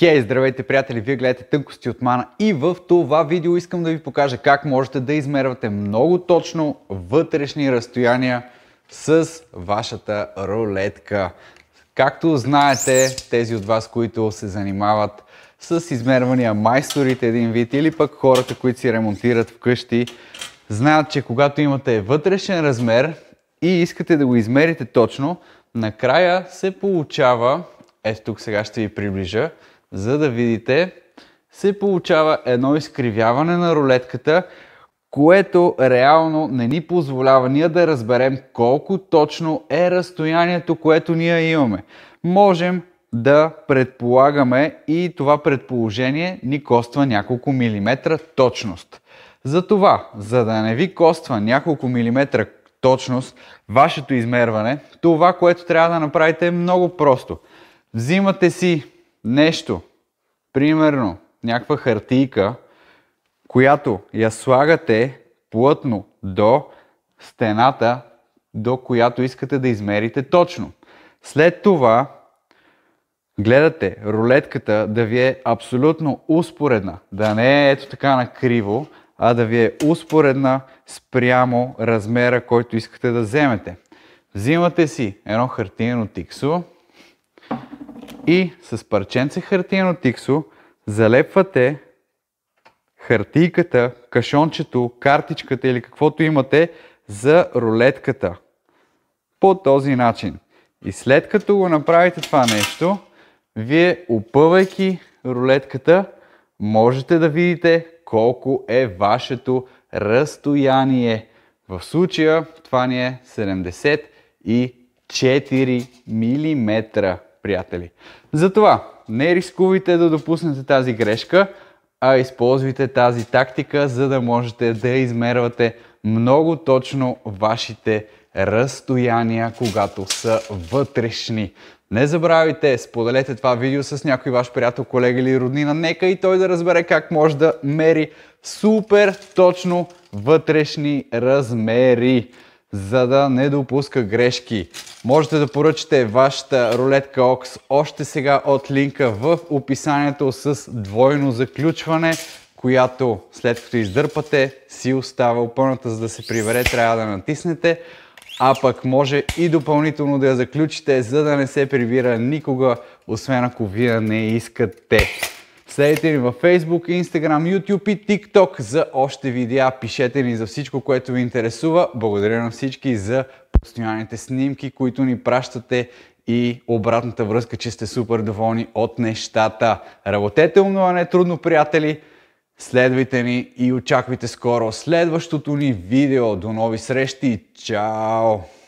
Хей, здравейте приятели! Вие гледате тънкости от мана и в това видео искам да ви покажа как можете да измервате много точно вътрешни разстояния с вашата рулетка. Както знаете, тези от вас, които се занимават с измервания майсторите един вид или пък хората, които си ремонтират вкъщи, знаят, че когато имате вътрешен размер и искате да го измерите точно, накрая се получава ето тук сега ще ви приближа за да видите, се получава едно изкривяване на рулетката, което реално не ни позволява ние да разберем колко точно е разстоянието, което ние имаме. Можем да предполагаме и това предположение ни коства няколко милиметра точност. Затова, за да не ви коства няколко милиметра точност вашето измерване, това, което трябва да направите е много просто. Взимате си нещо, примерно някаква хартийка, която я слагате плътно до стената, до която искате да измерите точно. След това гледате рулетката да ви е абсолютно успоредна, да не е ето така накриво, а да ви е успоредна спрямо размера, който искате да вземете. Взимате си едно хартиено тиксо, и с парченце хартияно тиксо залепвате хартийката, кашончето, картичката или каквото имате за рулетката. По този начин. И след като го направите това нещо, вие опъвайки рулетката, можете да видите колко е вашето разстояние. В случая това ни е 74 мм приятели. Затова не рискувайте да допуснете тази грешка, а използвайте тази тактика, за да можете да измервате много точно вашите разстояния, когато са вътрешни. Не забравяйте, споделете това видео с някой ваш приятел, колега или роднина. Нека и той да разбере как може да мери супер точно вътрешни размери за да не допуска грешки. Можете да поръчате вашата рулетка OX още сега от линка в описанието с двойно заключване, която след като издърпате си остава опъната, за да се прибере, трябва да натиснете, а пък може и допълнително да я заключите, за да не се прибира никога, освен ако вие не искате. Следете ни във Facebook, Instagram, YouTube и TikTok за още видеа. Пишете ни за всичко, което ви интересува. Благодаря на всички за постоянните снимки, които ни пращате и обратната връзка, че сте супер доволни от нещата. Работете умно, а не трудно, приятели. Следвайте ни и очаквайте скоро следващото ни видео. До нови срещи. Чао!